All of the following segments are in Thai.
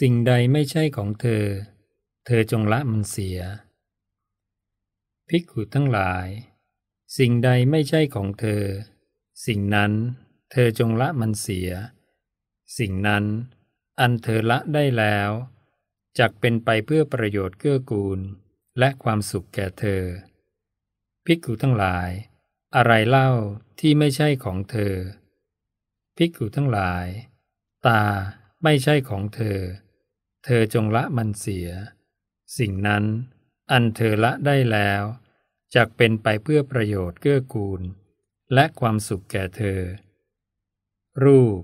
สิ่งใดไม่ใช่ของเธอ เธอจงละมันเสียภิกขุทั้งหลาย สิ่งใดไม่ใช่ของเธอ สิ่งนั้นเธอจงละมันเสีย สิ่งนั้นอันเธอละได้แล้วจักเป็นไปเพื่อประโยชน์เกื้อกูลและความสุขแก่เธอภิกขุทั้งหลาย อะไรเล่าที่ไม่ใช่ของเธอภิกขุทั้งหลาย ตาไม่ใช่ของเธอเธอจงละมันเสีย สิ่งนั้นอันเธอละได้แล้วจกเป็นไปเพื่อประโยชน์เกื้อกูล และความสุขแก่เธอ รูป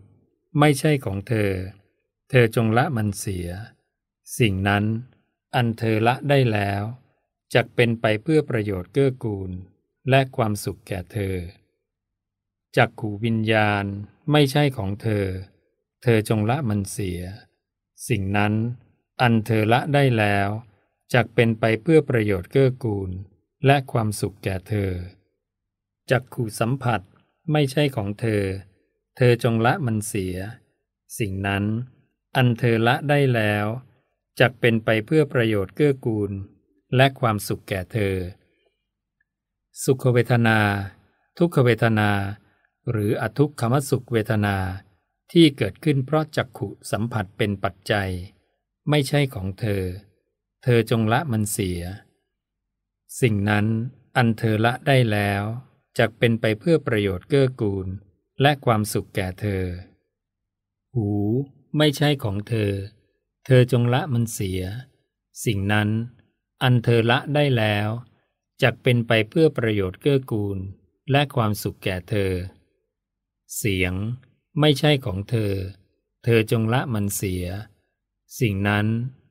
ไม่ใช่ของเธอ เธอจงละมันเสีย สิ่งนั้นอันเธอละได้แล้วจกเป็นไปเพื่อประโยชน์เกื้อกูล และความสุขแก่เธอจักขูวิญญาณไม่ใช่ของเธอ เธอจงละมันเสียสิ่งนั้นอันเธอละได้แล้วจกเป็นไปเพื่อประโยชน์เกื้อกูล และความสุขแก่เธอจักขู่สัมผัสไม่ใช่ของเธอ เธอจงละมันเสีย สิ่งนั้นอันเธอละได้แล้วจกเป็นไปเพื่อประโยชน์เกื้อกูล และความสุขแก่เธอ สุขเวทนา ทุกขเวทนา หรืออทุกขมสุขเวทนาที่เกิดขึ้นเพราะจักขุสัมผัสเป็นปัจจัย ไม่ใช่ของเธอ เธอจงละมันเสีย สิ่งนั้นอันเธอละได้แล้วจะกเป็นไปเพื่อประโยชน์เกื้อกูล และความสุขแก่เธอ หูไม่ใช่ของเธอ เธอจงละมันเสีย สิ่งนั้นอันเธอละได้แล้วจะกเป็นไปเพื่อประโยชน์เกื้อกูลและความสุขแก่เธอ เสียงไม่ใช่ของเธอ เธอจงละมันเสีย สิ่งนั้น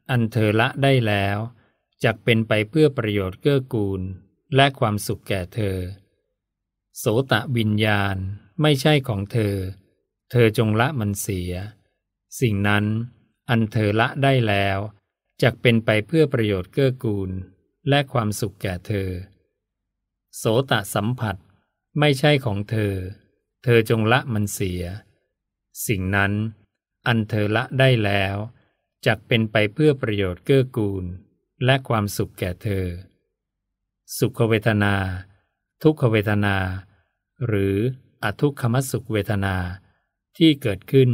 อันเธอละได้แล้วจกเป็นไปเพื่อประโยชน์เกื้อกูลและความสุขแก่เธอ โสตะวิญญาณไม่ใช่ของเธอ เธอจงละมันเสีย สิ่งนั้นอันเธอละได้แล้วจกเป็นไปเพื่อประโยชน์เกื้อกูลและความสุขแก่เธอ โสตะสัมผัสไม่ใช่ของเธอ เธอจงละมันเสียสิ่งนั้น อันเธอละได้แล้วจักเป็นไปเพื่อประโยชน์เกื้อกูล และความสุขแก่เธอ สุขเวทนา ทุกขเวทนา หรืออทุกขมสุขเวทนาที่เกิดขึ้น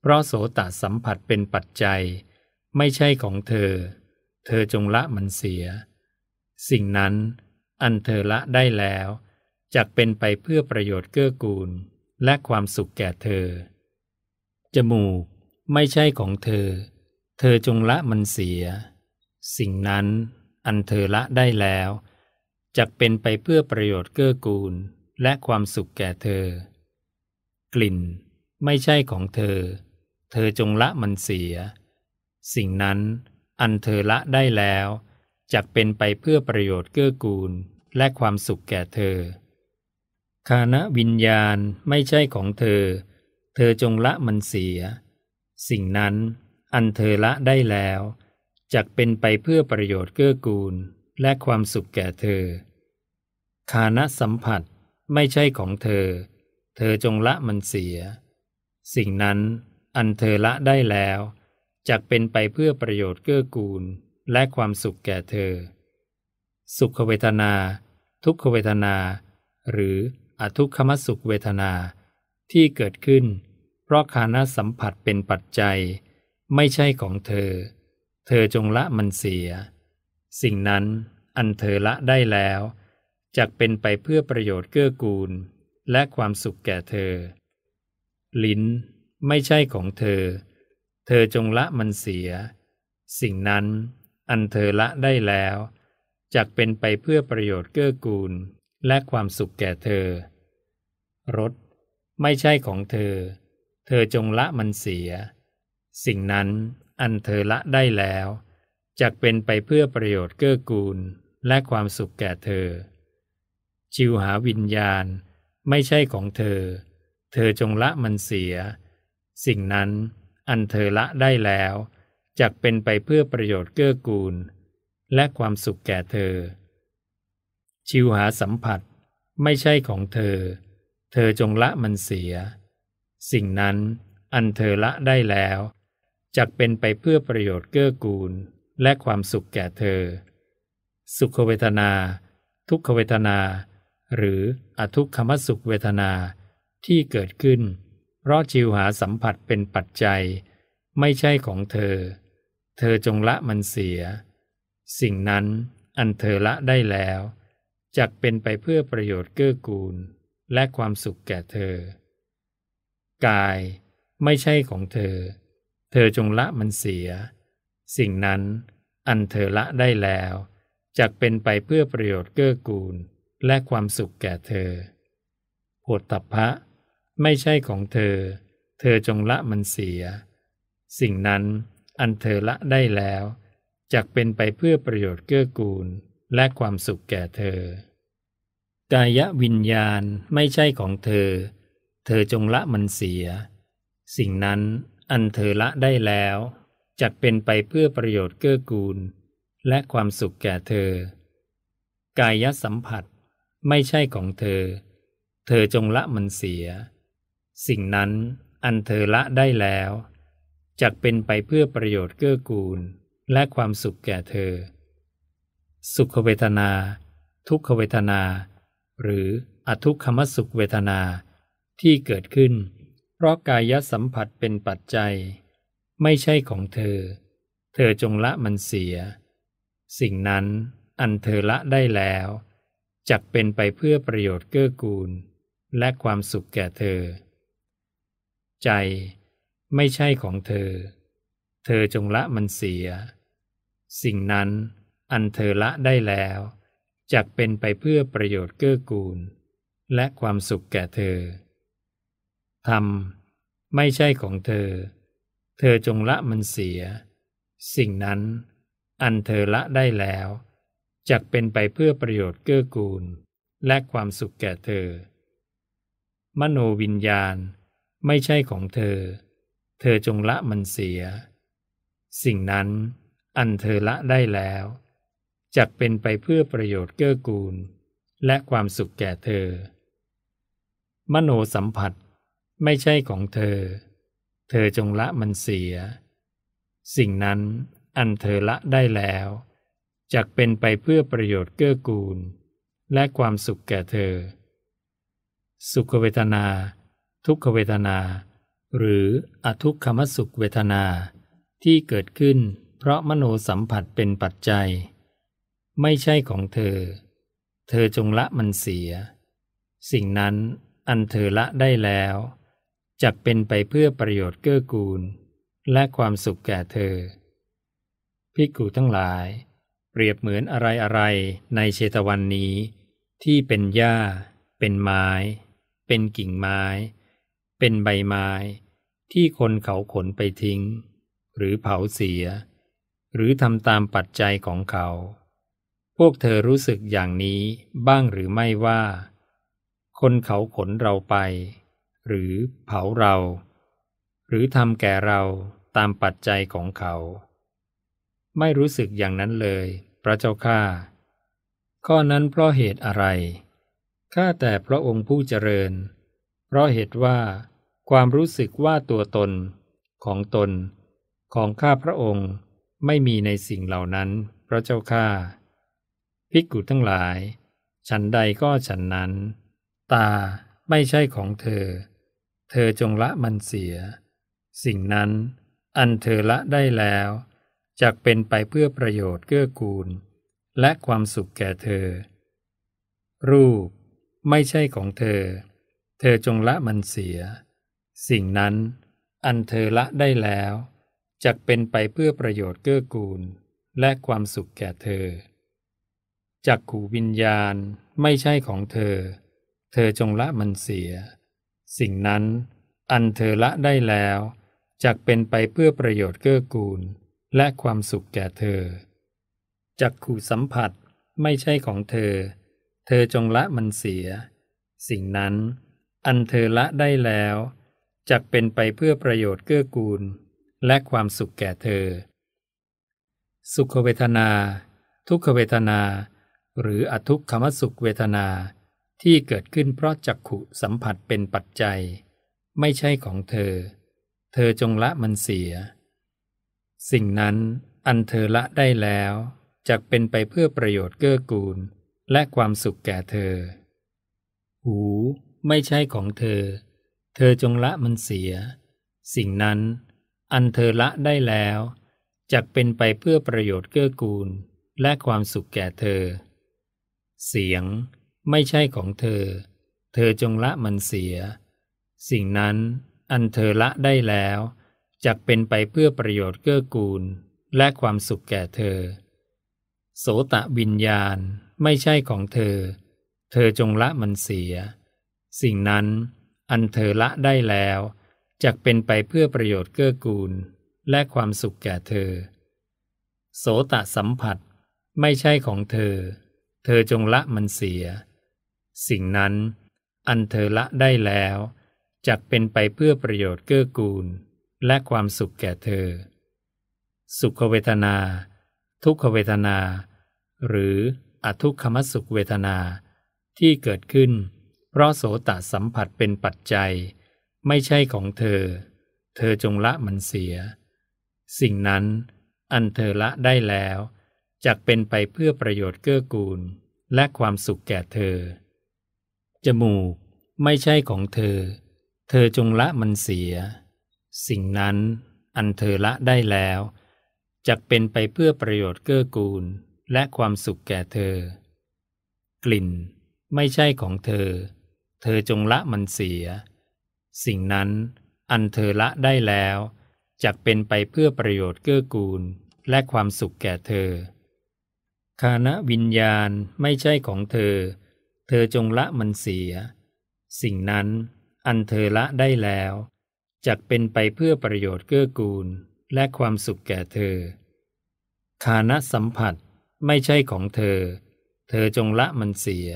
เพราะโสตสัมผัสเป็นปัจจัยไม่ใช่ของเธอ เธอจงละมันเสีย สิ่งนั้น อันเธอละได้แล้วจักเป็นไปเพื่อประโยชน์เกื้อกูล และความสุขแก่เธอจมูกไม่ใช่ของเธอ เธอจงละมันเสีย สิ่งนั้นอันเธอละได้แล้วจะกเป็นไปเพื่อประโยชน์เกื้อกูลและความสุขแก่เธอ กลิ่นไม่ใช่ของเธอ เธอจงละมันเสีย สิ่งนั้นอันเธอละได้แล้ว จะกเป็นไปเพื่อประโยชน์เกื้อกูลและความสุขแก่เธอ คานวิญญาณไม่ใช่ของเธอเธอจงละมันเสีย สิ่งนั้นอันเธอละได้แล้วจักเป็นไปเพื่อประโยชน์เกื้อกูลและความสุขแก่เธอ คานะสัมผัสไม่ใช่ของเธอ เธอจงละมันเสีย สิ่งนั้นอันเธอละได้แล้วจักเป็นไปเพื่อประโยชน์เกื้อกูลและความสุขแก่เธอ สุขเวทนา ทุกขเวทนาหรืออทุกขมสุขเวทนาที่เกิดขึ้นเพราะคานะสัมผัสเป็นปัจจัยไม่ใช่ของเธอ เธอจงละมันเสีย สิ่งนั้นอันเธอละได้แล้วจะกเป็นไปเพื่อประโยชน์เกื้อกูล และความสุขแก่เธอ ลิ้นไม่ใช่ของเธอ เธอจงละมันเสีย สิ่งนั้นอันเธอละได้แล้วจะกเป็นไปเพื่อประโยชน์เกื้อกูลและความสุขแก่เธอ รถไม่ใช่ของเธอเธอจงละมันเสีย สิ่งนั้นอันเธอละได้แล้วจกเป็นไปเพื่อประโยชน์เกื้อกูลและความสุขแก่เธอชิวหาวิญญาณไม่ใช่ของเธอ เธอจงละมันเสีย สิ่งนั้นอันเธอละได้แล้วจกเป็นไปเพื่อประโยชน์เกื้อกูล และความสุขแก่เธอ ชิวหาสัมผัสไม่ใช่ของเธอ เธอจงละมันเสียสิ่งนั้นอันเธอละได้แล้วจักเป็นไปเพื่อประโยชน์เกื้อกูล และความสุขแก่เธอ สุขเวทนา ทุกขเวทนา หรืออทุกขมสุขเวทนาที่เกิดขึ้น เพราะชิวหาสัมผัสเป็นปัจจัยไม่ใช่ของเธอ เธอจงละมันเสีย สิ่งนั้นอันเธอละได้แล้วจักเป็นไปเพื่อประโยชน์เกื้อกูล และความสุขแก่เธอกายไม่ใช่ของเธอ เธอจงละมันเสีย สิ่งนั้นอันเธอละได้แล้วจกเป็นไปเพื่อประโยชน์เกื้อกูลและความสุขแก่เธอโหตัพพะไม่ใช่ของเธอ เธอจงละมันเสีย สิ่งนั้นอันเธอละได้แล้วจกเป็นไปเพื่อประโยชน์เกื้อกูลและความสุขแก่เธอ กายวิญญาณไม่ใช่ของเธอเธอจงละมันเสีย สิ่งนั้นอันเธอละได้แล้วจักเป็นไปเพื่อประโยชน์เกื้อกูล และความสุขแก่เธอ กายสัมผัสไม่ใช่ของเธอ เธอจงละมันเสีย สิ่งนั้นอันเธอละได้แล้ว จักเป็นไปเพื่อประโยชน์เกื้อกูลและความสุขแก่เธอ สุขเวทนา ทุกขเวทนา หรืออทุกขมสุขเวทนาที่เกิดขึ้น เพราะกายสัมผัสเป็นปัจจัย ไม่ใช่ของเธอ เธอจงละมันเสีย สิ่งนั้นอันเธอละได้แล้ว จักเป็นไปเพื่อประโยชน์เกื้อกูลและความสุขแก่เธอ ใจไม่ใช่ของเธอ เธอจงละมันเสีย สิ่งนั้นอันเธอละได้แล้ว จักเป็นไปเพื่อประโยชน์เกื้อกูล และความสุขแก่เธอธรรมไม่ใช่ของเธอ เธอจงละมันเสีย สิ่งนั้นอันเธอละได้แล้วจกเป็นไปเพื่อประโยชน์เกื้อกูล และความสุขแก่เธอ มโนวิญญาณไม่ใช่ของเธอ เธอจงละมันเสีย สิ่งนั้นอันเธอละได้แล้วจกเป็นไปเพื่อประโยชน์เกื้อกูล และความสุขแก่เธอ มโนสัมผัสไม่ใช่ของเธอ เธอจงละมันเสีย สิ่งนั้นอันเธอละได้แล้วจกเป็นไปเพื่อประโยชน์เกื้อกูล และความสุขแก่เธอ สุขเวทนา ทุกขเวทนา หรืออทุกขมสุขเวทนาที่เกิดขึ้นเพราะมโนสัมผัสเป็นปัจจัย ไม่ใช่ของเธอ เธอจงละมันเสีย สิ่งนั้นอันเธอละได้แล้วจักเป็นไปเพื่อประโยชน์เกื้อกูล และความสุขแก่เธอพิกูุทั้งหลาย เปรียบเหมือนอะไรอะไรในเชตวันนี้ ที่เป็นหญ้า เป็นไม้ เป็นกิ่งไม้ เป็นใบไม้ ที่คนเขาขนไปทิ้ง หรือเผาเสีย หรือทำตามปัจจัยของเขา พวกเธอรู้สึกอย่างนี้บ้างหรือไม่ว่า คนเขาขนเราไปหรือเผาเรา หรือทำแก่เราตามปัจจัยของเขา ไม่รู้สึกอย่างนั้นเลย พระเจ้าข้าข้อนั้นเพราะเหตุอะไร ข้าแต่พระองค์ผู้เจริญ เพราะเหตุว่า ความรู้สึกว่าตัวตน ของตน ของข้าพระองค์ไม่มีในสิ่งเหล่านั้น พระเจ้าข้าภิกขุทั้งหลาย ฉันใดก็ฉันนั้น ตาไม่ใช่ของเธอเธอจงละมันเสีย สิ่งนั้นอันเธอละได้แล้วจกเป็นไปเพื่อประโยชน์เกื้อกูลและความสุขแก่เธอ รูปไม่ใช่ของเธอ เธอจงละมันเสีย สิ่งนั้นอันเธอละได้แล้วจกเป็นไปเพื่อประโยชน์เกื้อกูลและความสุขแก่เธอจักขูวิญญาณไม่ใช่ของเธอ เธอจงละมันเสียสิ่งนั้นอันเธอละได้แล้วจักเป็นไปเพื่อประโยชน์เกื้อกูล และความสุขแก่เธอจักขู่สัมผัสไม่ใช่ของเธอ เธอจงละมันเสีย สิ่งนั้นอันเธอละได้แล้ว จักเป็นไปเพื่อประโยชน์เกื้อกูล และความสุขแก่เธอ สุขเวทนา ทุกขเวทนา หรืออทุกขมสุขเวทนาที่เกิดขึ้นเพราะจักขุสัมผัสเป็นปัจจัย ไม่ใช่ของเธอ เธอจงละมันเสีย สิ่งนั้นอันเธอละได้แล้วจะกเป็นไปเพื่อประโยชน์เกื้อกูล และความสุขแก่เธอ หูไม่ใช่ของเธอ เธอจงละมันเสีย สิ่งนั้นอันเธอละได้แล้วจะกเป็นไปเพื่อประโยชน์เกื้อกูลและความสุขแก่เธอ เสียงไม่ใช่ของเธอ เธอจงละมันเสีย สิ่งนั้นอันเธอละได้แล้ว จะกเป็นไปเพื่อประโยชน์เกื้อกูลและความสุขแก่เธอ โสตะวิญญาณไม่ใช่ของเธอ เธอจงละมันเสีย สิ่งนั้นอันเธอละได้แล้ว จะกเป็นไปเพื่อประโยชน์เกื้อกูลและความสุขแก่เธอ โสตะสัมผัสไม่ใช่ของเธอ เธอจงละมันเสียสิ่งนั้นอันเธอละได้แล้ว จักเป็นไปเพื่อประโยชน์เกื้อกูล และความสุขแก่เธอ สุขเวทนา ทุกขเวทนา หรืออทุกขมสุขเวทนาที่เกิดขึ้น เพราะโสตสัมผัสเป็นปัจจัยไม่ใช่ของเธอ เธอจงละมันเสีย สิ่งนั้น อันเธอละได้แล้วจักเป็นไปเพื่อประโยชน์เกื้อกูลและความสุขแก่เธอจมูก ไม่ใช่ของเธอ เธอจงละมันเสีย สิ่งนั้นอันเธอละได้แล้ว จะกเป็นไปเพื่อประโยชน์เกื้อกูลและความสุขแก่เธอ กลิ่นไม่ใช่ของเธอ เธอจงละมันเสีย สิ่งนั้นอันเธอละได้แล้ว จะกเป็นไปเพื่อประโยชน์เกื้อกูลและความสุขแก่เธอ คานะวิญญาณไม่ใช่ของเธอเธอจงละมันเสีย สิ่งนั้นอันเธอละได้แล้วจักเป็นไปเพื่อประโยชน์เกื้อกูลและความสุขแก่เธอคานะสัมผัสไม่ใช่ของเธอ เธอจงละมันเสีย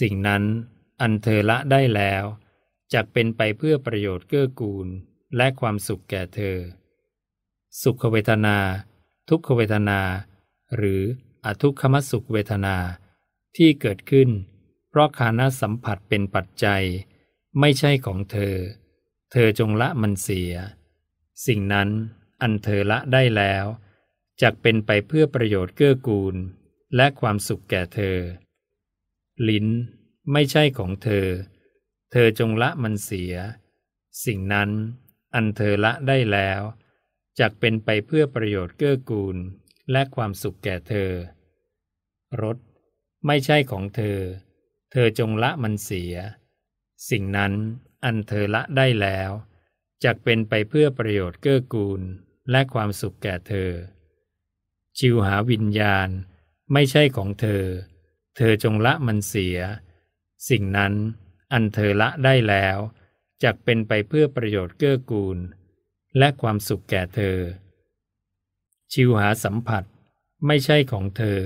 สิ่งนั้นอันเธอละได้แล้วจักเป็นไปเพื่อประโยชน์เกื้อกูลและความสุขแก่เธอ สุขเวทนา ทุกขเวทนา หรืออทุกขมสุขเวทนาที่เกิดขึ้นเพราะคานะสัมผัสเป็นปัจจัยไม่ใช่ของเธอ เธอจงละมันเสีย สิ่งนั้นอันเธอละได้แล้วจักเป็นไปเพื่อประโยชน์เกื้อกูลและความสุขแก่เธอ ลิ้นไม่ใช่ของเธอ เธอจงละมันเสีย สิ่งนั้นอันเธอละได้แล้วจักเป็นไปเพื่อประโยชน์เกื้อกูลและความสุขแก่เธอรถไม่ใช่ของเธอ เธอจงละมันเสีย สิ่งนั้นอันเธอละได้แล้วจกเป็นไปเพื่อประโยชน์เกื้อกูลและความสุขแก่เธอ ชิวหาวิญญาณไม่ใช่ของเธอ เธอจงละมันเสีย สิ่งนั้นอันเธอละได้แล้วจกเป็นไปเพื่อประโยชน์เกื้อกูลและความสุขแก่เธอ ชิวหาสัมผัสไม่ใช่ของเธอ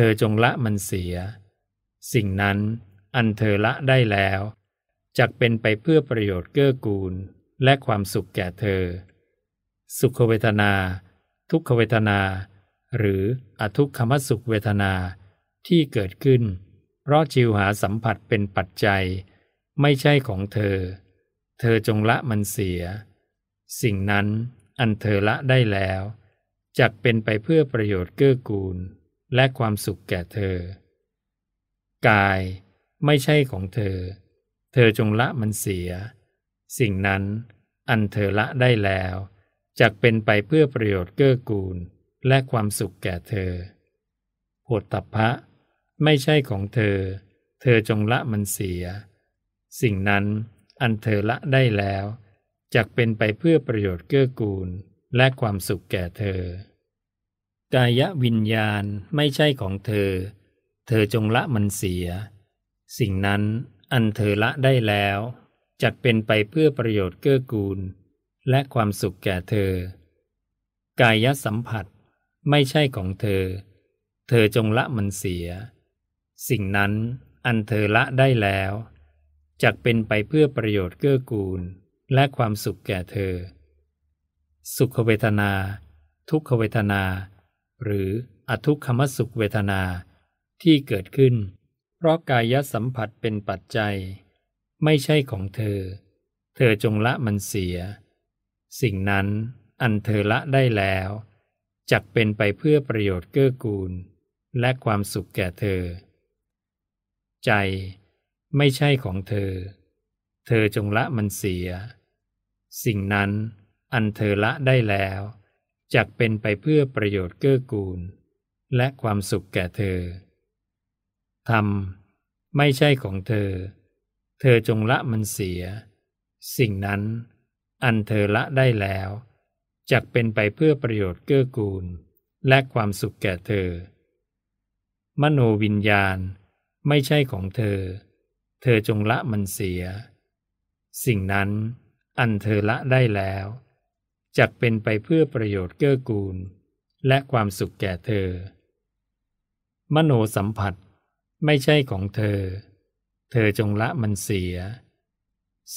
ธอจงละมันเสีย สิ่งนั้นอันเธอละได้แล้วจักเป็นไปเพื่อประโยชน์เกื้อกูลและความสุขแก่เธอ สุขเวทนา ทุกขเวทนา หรืออทุกขมสุขเวทนาที่เกิดขึ้น เพราะจิวหาสัมผัสเป็นปัจจัยไม่ใช่ของเธอ เธอจงละมันเสีย สิ่งนั้นอันเธอละได้แล้ว จักเป็นไปเพื่อประโยชน์เกื้อกูลและความสุขแก่เธอ กายไม่ใช่ของเธอ เธอจงละมันเสีย สิ่งนั้นอันเธอละได้แล้วจักเป็นไปเพื่อประโยชน์เกื้อกูล และความสุขแก่เธอโับพะไม่ใช่ของเธอ เธอจงละมันเสีย สิ่งนั้นอันเธอละได้แล้วจักเป็นไปเพื่อประโยชน์เกื้อกูลและความสุขแก่เธอกายวิญญาณไม่ใช่ของเธอ เธอจงละมันเสีย สิ่งนั้นอันเธอละได้แล้ว จักเป็นไปเพื่อประโยชน์เกื้อกูลและความสุขแก่เธอ กายสัมผัสไม่ใช่ของเธอ เธอจงละมันเสีย สิ่งนั้นอันเธอละได้แล้วจักเป็นไปเพื่อประโยชน์เกื้อกูลและความสุขแก่เธอ สุขเวทนา ทุกขเวทนาหรืออทุกขมสุขเวทนาที่เกิดขึ้น เพราะกายสัมผัสเป็นปัจจัย ไม่ใช่ของเธอ เธอจงละมันเสีย สิ่งนั้นอันเธอละได้แล้วจักเป็นไปเพื่อประโยชน์เกื้อกูลและความสุขแก่เธอ ใจไม่ใช่ของเธอ เธอจงละมันเสีย สิ่งนั้นอันเธอละได้แล้วจักเป็นไปเพื่อประโยชน์เกื้อกูล และความสุขแก่เธอ ธรรมไม่ใช่ของเธอ เธอจงละมันเสีย สิ่งนั้นอันเธอละได้แล้ว จักเป็นไปเพื่อประโยชน์เกื้อกูล และความสุขแก่เธอมโนวิญญาณไม่ใช่ของเธอ เธอจงละมันเสีย สิ่งนั้นอันเธอละได้แล้วจักเป็นไปเพื่อประโยชน์เกื้อกูล และความสุขแก่เธอ มโนสัมผัสไม่ใช่ของเธอ เธอจงละมันเสีย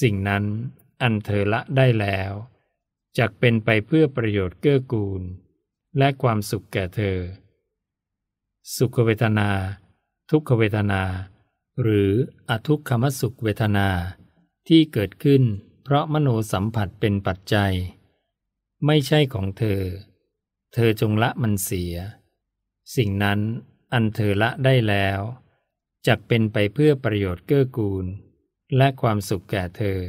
สิ่งนั้นอันเธอละได้แล้ว จักเป็นไปเพื่อประโยชน์เกื้อกูล และความสุขแก่เธอ สุขเวทนา ทุกขเวทนา หรืออทุกขมสุขเวทนาที่เกิดขึ้นเพราะมโนสัมผัสเป็นปัจจัยไม่ใช่ของเธอ เธอจงละมันเสีย สิ่งนั้นอันเธอละได้แล้ว จักเป็นไปเพื่อประโยชน์เกื้อกูล และความสุขแก่เธอ